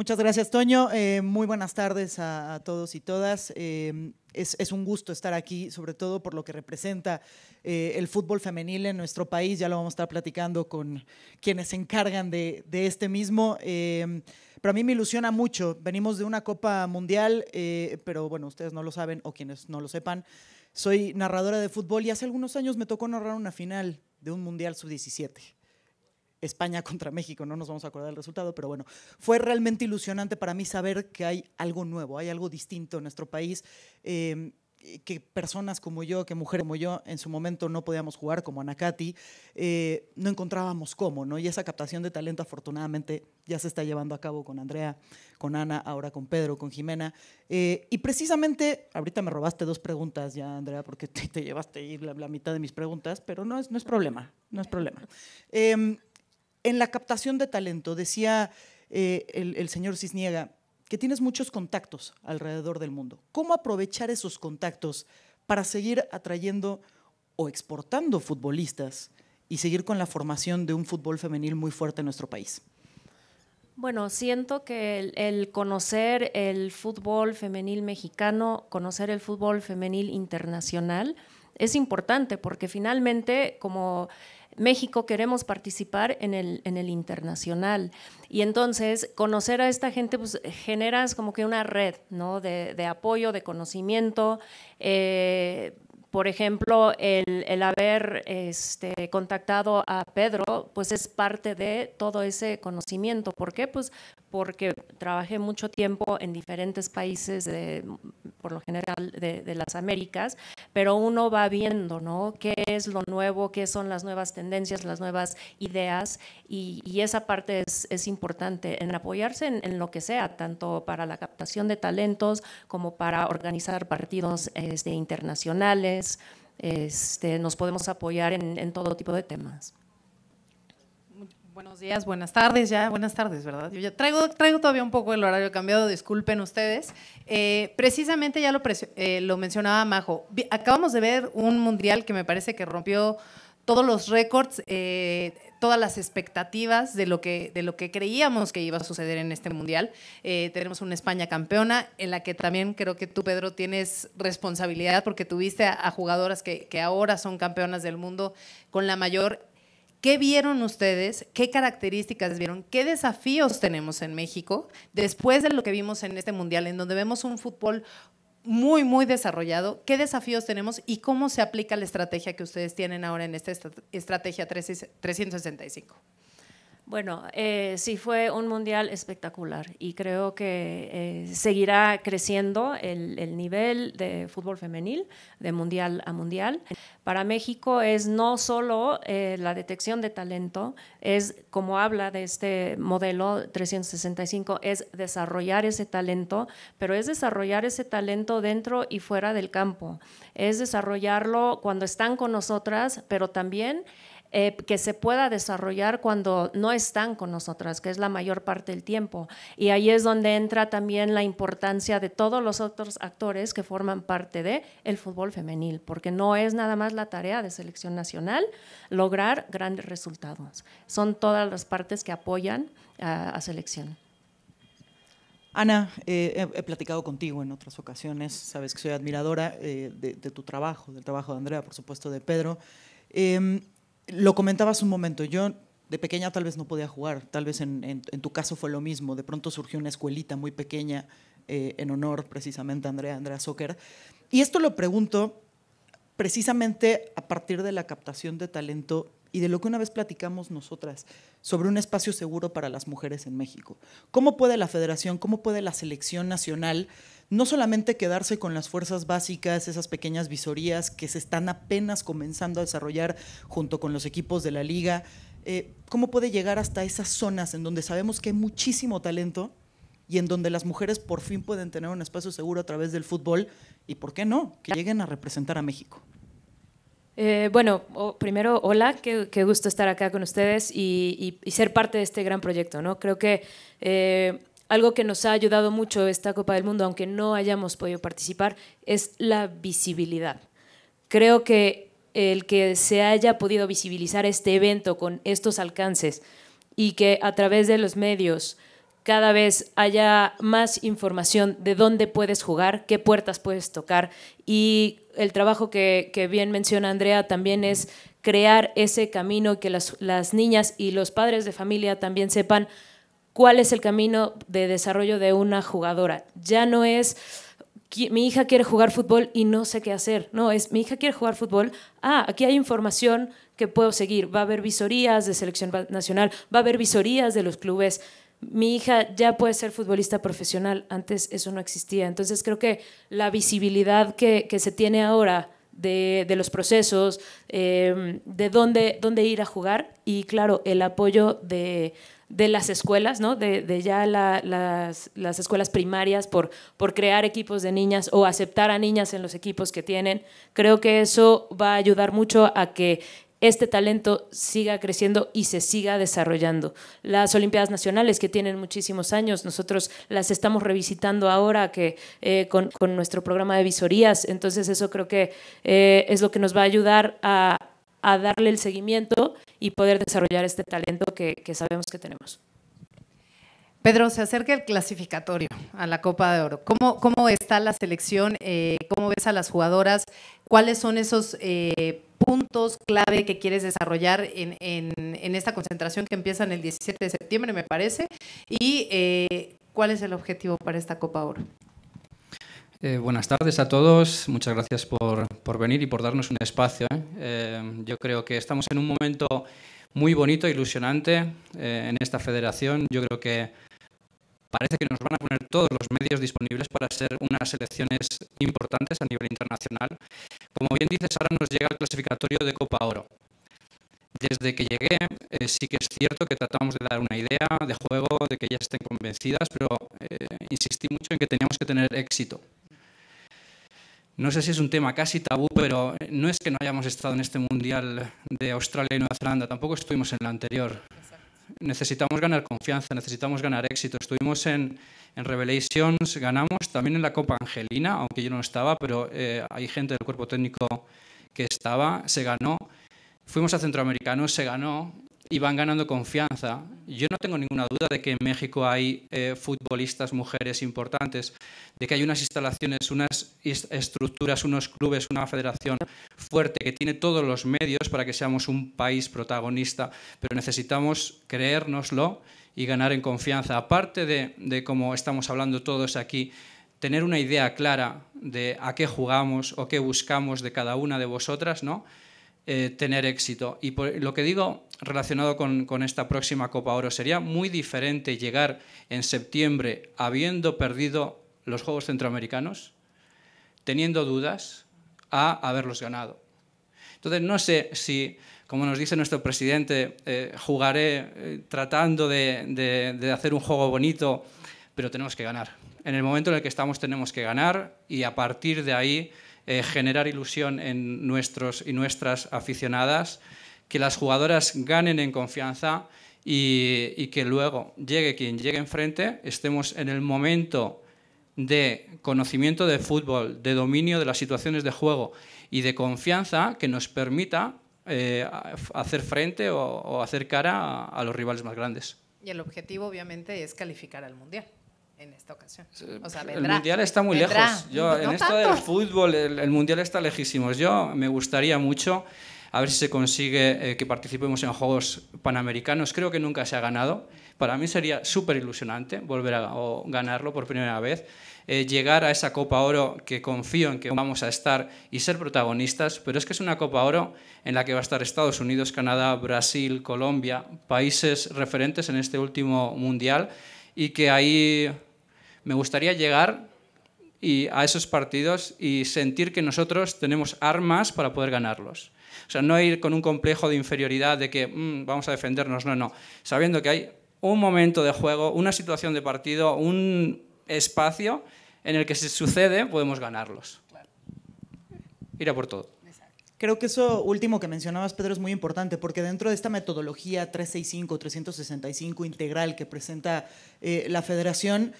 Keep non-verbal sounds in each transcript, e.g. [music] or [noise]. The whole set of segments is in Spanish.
Muchas gracias, Toño. Eh, muy buenas tardes a, todos y todas. Eh, es, un gusto estar aquí, sobre todo por lo que representa eh, el fútbol femenil en nuestro país. Ya lo vamos a estar platicando con quienes se encargan de, este mismo. Para mí me ilusiona mucho. Venimos de una Copa Mundial, pero bueno, ustedes no lo saben o quienes no lo sepan. Soy narradora de fútbol y hace algunos años me tocó narrar una final de un Mundial sub-17. España [laughs] contra México, no nos vamos a acordar del resultado, pero bueno, fue realmente ilusionante para mí saber que hay algo nuevo, hay algo distinto en nuestro país. Em, que personas como yo, que mujeres como yo en su momento no podíamos jugar, como Anacati, eh, no encontrábamos cómo, ¿no? Y esa captación de talento afortunadamente ya se está llevando a cabo con Andrea, con Ana, ahora con Pedro, con Jimena. Eh, y precisamente, ahorita me robaste dos preguntas ya, Andrea, porque [laughs] te, llevaste ahí la, mitad de mis preguntas, pero no es, no es problema, no es problema. Em, en la captación de talento, decía eh, el, señor Cisniega, que tienes muchos contactos alrededor del mundo. ¿Cómo aprovechar esos contactos para seguir atrayendo o exportando futbolistas y seguir con la formación de un fútbol femenil muy fuerte en nuestro país? Bueno, siento que el, conocer el fútbol femenil mexicano, conocer el fútbol femenil internacional, es importante porque finalmente, como México queremos participar en el, en el internacional. Y entonces conocer a esta gente, pues generas como que una red ¿no? de, apoyo, de conocimiento. Eh, por ejemplo, el, haber este, contactado a Pedro, pues es parte de todo ese conocimiento. ¿Por qué? Pues porque trabajé mucho tiempo en diferentes países, por lo general de, las Américas, pero uno va viendo, ¿Qué es lo nuevo? ¿Qué son las nuevas tendencias, las nuevas ideas? Y, esa parte es, importante, en apoyarse en, lo que sea, tanto para la captación de talentos como para organizar partidos este, internacionales. Este, nos podemos apoyar en todo tipo de temas. Buenos días, buenas tardes, ya buenas tardes, ¿verdad? Yo ya traigo, traigo todavía un poco el horario cambiado, disculpen ustedes. Eh, precisamente ya lo, eh, lo mencionaba Majo, acabamos de ver un mundial que me parece que rompió todos los récords, eh, todas las expectativas de lo, que, de lo que creíamos que iba a suceder en este mundial. tenemos una España campeona, en la que también creo que tú, Pedro, tienes responsabilidad porque tuviste a, jugadoras que, que, ahora son campeonas del mundo con la mayor ¿Qué vieron ustedes? ¿Qué características vieron? ¿Qué desafíos tenemos en México después de lo que vimos en este mundial, en donde vemos un fútbol muy, muy desarrollado? ¿Qué desafíos tenemos y cómo se aplica la estrategia que ustedes tienen ahora en esta estrategia 365? Bueno, eh, sí fue un mundial espectacular y creo que eh, seguirá creciendo el, nivel de fútbol femenil de mundial a mundial. Para México es no solo eh, la detección de talento, es como habla de este modelo 365, es desarrollar ese talento, pero es desarrollar ese talento dentro y fuera del campo, es desarrollarlo cuando están con nosotras, pero también... Eh, que se pueda desarrollar cuando no están con nosotras, que es la mayor parte del tiempo. Y ahí es donde entra también la importancia de todos los otros actores que forman parte de el fútbol femenil, porque no es nada más la tarea de selección nacional lograr grandes resultados. Son todas las partes que apoyan a, selección. Ana, eh, he, platicado contigo en otras ocasiones, sabes que soy admiradora eh, de, de, tu trabajo, del trabajo de Andrea, por supuesto, de Pedro. Em, lo comentabas un momento, yo de pequeña tal vez no podía jugar, tal vez en, tu caso fue lo mismo, de pronto surgió una escuelita muy pequeña eh, en honor precisamente a Andrea, Andrea Y esto lo pregunto precisamente a partir de la captación de talento y de lo que una vez platicamos nosotras sobre un espacio seguro para las mujeres en México. ¿Cómo puede la federación, cómo puede la selección nacional no solamente quedarse con las fuerzas básicas, esas pequeñas visorías que se están apenas comenzando a desarrollar junto con los equipos de la liga, eh, ¿cómo puede llegar hasta esas zonas en donde sabemos que hay muchísimo talento y en donde las mujeres por fin pueden tener un espacio seguro a través del fútbol y, por qué no, que lleguen a representar a México? Eh, bueno, primero, hola, qué, gusto estar acá con ustedes y, ser parte de este gran proyecto. ¿no? Creo que eh, algo que nos ha ayudado mucho esta Copa del Mundo, aunque no hayamos podido participar, es la visibilidad. Creo que el que se haya podido visibilizar este evento con estos alcances y que a través de los medios cada vez haya más información de dónde puedes jugar, qué puertas puedes tocar y el trabajo que, bien menciona Andrea también es crear ese camino que las niñas y los padres de familia también sepan cuál es el camino de desarrollo de una jugadora. Ya no es mi hija quiere jugar fútbol y no sé qué hacer. No, es mi hija quiere jugar fútbol. Ah, aquí hay información que puedo seguir. Va a haber visorías de selección nacional, va a haber visorías de los clubes. Mi hija ya puede ser futbolista profesional. Antes eso no existía. Entonces creo que la visibilidad que, se tiene ahora de, los procesos, em, de dónde, dónde ir a jugar y claro, el apoyo de, las escuelas, ¿no? de, ya las, escuelas primarias por, por crear equipos de niñas o aceptar a niñas en los equipos que tienen. Creo que eso va a ayudar mucho a que este talento siga creciendo y se siga desarrollando. Las Olimpiadas Nacionales, que tienen muchísimos años, nosotros las estamos revisitando ahora eh, con, nuestro programa de visorías, entonces eso creo que eh, es lo que nos va a ayudar a, darle el seguimiento y poder desarrollar este talento que sabemos que tenemos. Pedro, se acerca el clasificatorio a la Copa de Oro. ¿Cómo, cómo está la selección? Eh, ¿Cómo ves a las jugadoras? ¿Cuáles son esos eh, puntos clave que quieres desarrollar en, esta concentración que empieza en el 17 de septiembre, me parece? ¿Y eh, cuál es el objetivo para esta Copa Oro? buenas tardes a todos, muchas gracias por, por venir y por darnos un espacio. yo creo que estamos en un momento muy bonito, e ilusionante en esta federación. Yo creo que parece que nos van a poner todos los medios disponibles para ser unas elecciones importantes a nivel internacional. Como bien dices, ahora nos llega el clasificatorio de Copa Oro. Desde que llegué, eh, sí que es cierto que tratamos de dar una idea de juego, de que ya estén convencidas, pero eh, insistí mucho en que teníamos que tener éxito. No sé si es un tema casi tabú, pero eh, no es que no hayamos estado en este Mundial de Australia y Nueva Zelanda, tampoco estuvimos en el anterior necesitamos ganar confianza, necesitamos ganar éxito. Estuvimos en, Revelations, ganamos también en la Copa Angelina, aunque yo no estaba, pero eh, hay gente del cuerpo técnico que estaba, se ganó. Fuimos a Centroamericanos, se ganó y van ganando confianza. Yo no tengo ninguna duda de que en México hay eh, futbolistas, mujeres importantes, de que hay unas instalaciones, unas estructuras, unos clubes, una federación fuerte que tiene todos los medios para que seamos un país protagonista, pero necesitamos creérnoslo y ganar en confianza. Aparte de, de como estamos hablando todos aquí, tener una idea clara de a qué jugamos o qué buscamos de cada una de vosotras, ¿no? Eh, tener éxito. Y lo que digo relacionado con, esta próxima Copa Oro, sería muy diferente llegar en septiembre habiendo perdido los Juegos Centroamericanos, teniendo dudas, a haberlos ganado. Entonces, no sé si, como nos dice nuestro presidente, eh, jugaré eh, tratando de hacer un juego bonito, pero tenemos que ganar. En el momento en el que estamos tenemos que ganar y a partir de ahí eh, generar ilusión en nuestros y nuestras aficionadas, que las jugadoras ganen en confianza y, que luego llegue quien llegue enfrente, estemos en el momento de conocimiento de fútbol, de dominio de las situaciones de juego y de confianza que nos permita eh, hacer frente o, hacer cara a, los rivales más grandes. Y el objetivo, obviamente, es calificar al Mundial en esta ocasión. el mundial está muy lejos. Yo, en esto del fútbol, el, mundial está lejísimos. Yo me gustaría mucho a ver si se consigue eh, que participemos en Juegos Panamericanos. Creo que nunca se ha ganado. Para mí sería súper ilusionante volver a ganarlo por primera vez. Eh, llegar a esa Copa Oro que confío en que vamos a estar y ser protagonistas, pero es que es una Copa Oro en la que va a estar Estados Unidos, Canadá, Brasil, Colombia, países referentes en este último mundial y que ahí me gustaría llegar y a esos partidos y sentir que nosotros tenemos armas para poder ganarlos. O sea, no ir con un complejo de inferioridad de que mm, vamos a defendernos, no, no. Sabiendo que hay un momento de juego, una situación de partido, un espacio en el que si sucede podemos ganarlos. Ir a por todo. Creo que eso último que mencionabas, Pedro, es muy importante, porque dentro de esta metodología 365, 365 integral que presenta eh, la federación,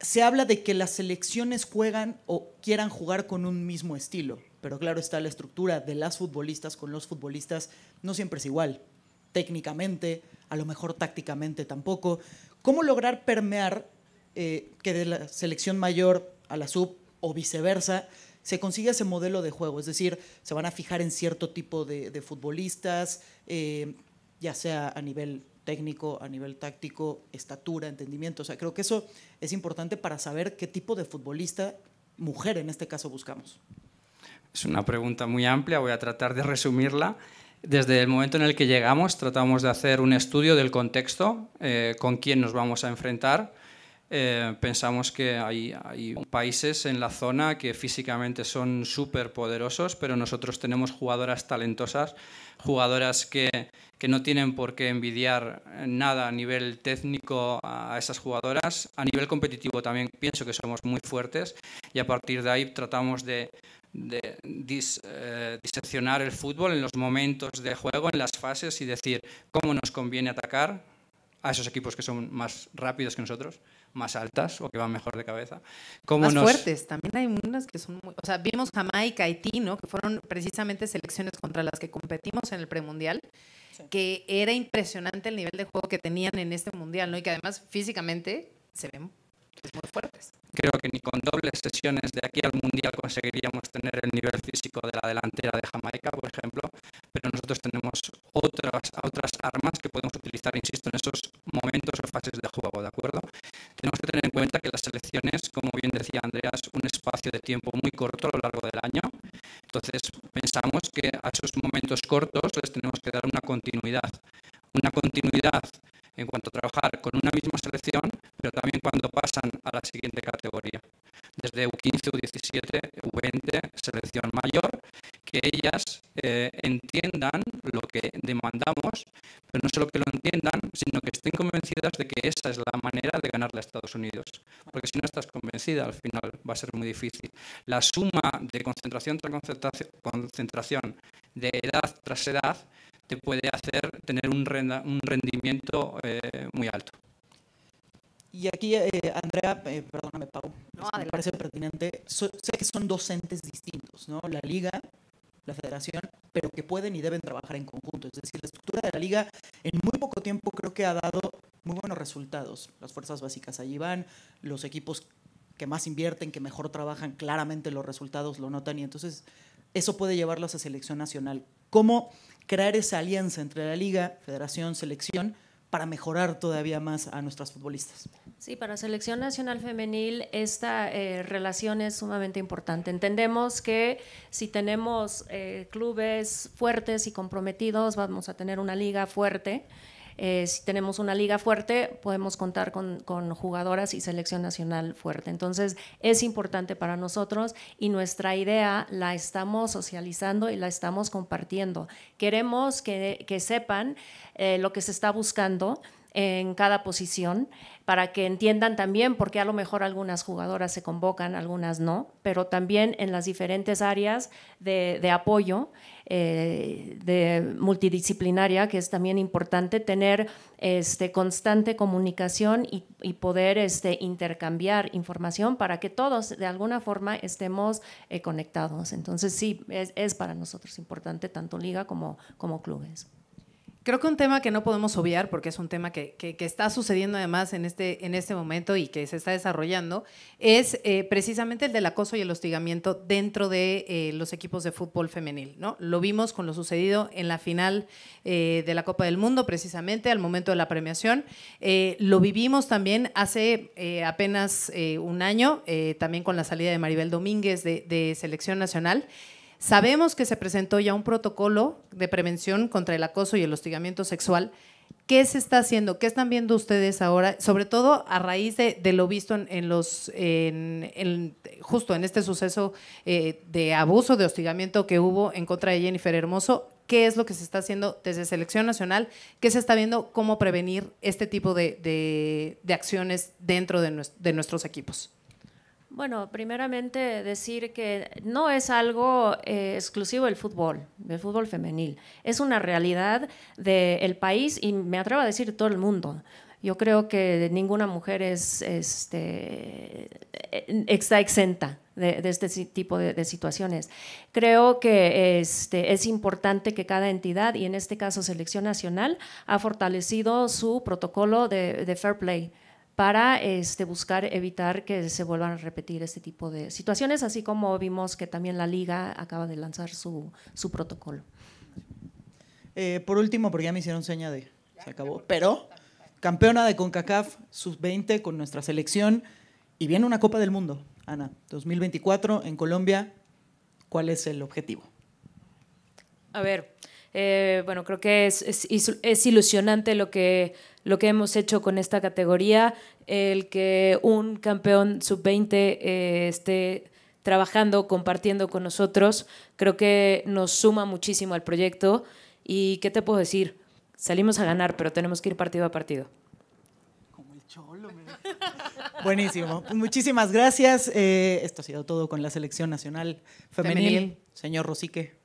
se habla de que las selecciones juegan o quieran jugar con un mismo estilo, pero claro está la estructura de las futbolistas con los futbolistas no siempre es igual, técnicamente, a lo mejor tácticamente tampoco. ¿Cómo lograr permear eh, que de la selección mayor a la sub o viceversa se consiga ese modelo de juego? Es decir, se van a fijar en cierto tipo de, futbolistas, eh, ya sea a nivel técnico, a nivel táctico, estatura, entendimiento. O sea, creo que eso es importante para saber qué tipo de futbolista, mujer en este caso, buscamos. Es una pregunta muy amplia, voy a tratar de resumirla. Desde el momento en el que llegamos, tratamos de hacer un estudio del contexto, eh, con quién nos vamos a enfrentar. Eh, pensamos que hay, hay, países en la zona que físicamente son súper poderosos, pero nosotros tenemos jugadoras talentosas, jugadoras que que no tienen por qué envidiar eh, nada a nivel técnico a esas jugadoras. A nivel competitivo también pienso que somos muy fuertes y a partir de ahí tratamos de, eh, diseccionar el fútbol en los momentos de juego, en las fases y decir cómo nos conviene atacar, a esos equipos que son más rápidos que nosotros, más altas o que van mejor de cabeza. Como más fuertes, también hay unas que son muy... O sea, vimos Jamaica, Haití, ¿no? Que fueron precisamente selecciones contra las que competimos en el premundial, que era impresionante el nivel de juego que tenían en este mundial, ¿no? Y que además físicamente se ven Creo que ni con dobles sesiones de aquí al Mundial conseguiríamos tener el nivel físico de la delantera de Jamaica, por ejemplo, pero nosotros tenemos otras, otras armas que podemos utilizar, insisto, en esos momentos o fases de juego. siguiente categoría. Desde U15, U17, U20, selección mayor, que ellas eh, entiendan lo que demandamos, pero no solo que lo entiendan, sino que estén convencidas de que esa es la manera de ganarle a Estados Unidos. Porque si no estás convencida, al final va a ser muy difícil. La suma de concentración tras concentración, de edad tras edad, te puede hacer tener un, rendimiento eh, muy alto. Y aquí, eh, Andrea, eh, perdóname, Pau, me parece pertinente. sé que son docentes distintos, ¿no? La liga, la federación, pero que pueden y deben trabajar en conjunto. Es decir, la estructura de la liga en muy poco tiempo creo que ha dado muy buenos resultados. Las fuerzas básicas allí van, los equipos que más invierten, que mejor trabajan, claramente los resultados lo notan y entonces eso puede llevarlos a selección nacional. ¿Cómo crear esa alianza entre la liga, federación, selección? para mejorar todavía más a nuestras futbolistas. Sí, para Selección Nacional Femenil esta eh, relación es sumamente importante. Entendemos que si tenemos eh, clubes fuertes y comprometidos, vamos a tener una liga fuerte eh, si tenemos una liga fuerte, podemos contar con, jugadoras y selección nacional fuerte. Entonces, es importante para nosotros y nuestra idea la estamos socializando y la estamos compartiendo. Queremos que, sepan eh, lo que se está buscando en cada posición para que entiendan también por qué a lo mejor algunas jugadoras se convocan, algunas no, pero también en las diferentes áreas de, apoyo eh, de multidisciplinaria, que es también importante tener este, constante comunicación y, poder este, intercambiar información para que todos de alguna forma estemos eh, conectados. Entonces sí, es, para nosotros importante tanto liga como clubes. Creo que un tema que no podemos obviar, porque es un tema que, está sucediendo además en este, en este momento y que se está desarrollando, es eh, precisamente el del acoso y el hostigamiento dentro de eh, los equipos de fútbol femenil. ¿no? Lo vimos con lo sucedido en la final eh, de la Copa del Mundo, precisamente al momento de la premiación. lo vivimos también hace apenas un año, también con la salida de Maribel Domínguez de Selección Nacional. Sabemos que se presentó ya un protocolo de prevención contra el acoso y el hostigamiento sexual. ¿Qué se está haciendo? ¿Qué están viendo ustedes ahora? Sobre todo a raíz de, lo visto en, los, en, justo en este suceso eh, de abuso, de hostigamiento que hubo en contra de Jennifer Hermoso. ¿Qué es lo que se está haciendo desde Selección Nacional? ¿Qué se está viendo? ¿Cómo prevenir este tipo de, acciones dentro de nuestros equipos? Bueno, primeramente decir que no es algo eh, exclusivo del fútbol, del fútbol femenil. Es una realidad del país y me atrevo a decir todo el mundo. Yo creo que ninguna mujer este, eh, está exenta de, este tipo de, situaciones. Creo que este, es importante que cada entidad, y en este caso Selección Nacional, ha fortalecido su protocolo de fair play para este, buscar evitar que se vuelvan a repetir este tipo de situaciones, así como vimos que también la liga acaba de lanzar su, protocolo. Eh, por último, porque ya me hicieron seña de... Se acabó. Pero campeona de CONCACAF, sub-20 con nuestra selección y viene una Copa del Mundo, Ana, 2024 en Colombia. ¿Cuál es el objetivo? A ver, eh, bueno, creo que es, es, es, ilusionante lo que, lo que hemos hecho con esta categoría, el que un campeón sub-20 eh, esté trabajando, compartiendo con nosotros, creo que nos suma muchísimo al proyecto. ¿Y qué te puedo decir? Salimos a ganar, pero tenemos que ir partido a partido. [laughs] Buenísimo. Muchísimas gracias. Eh, esto ha sido todo con la Selección Nacional Femenil. Señor Rosique.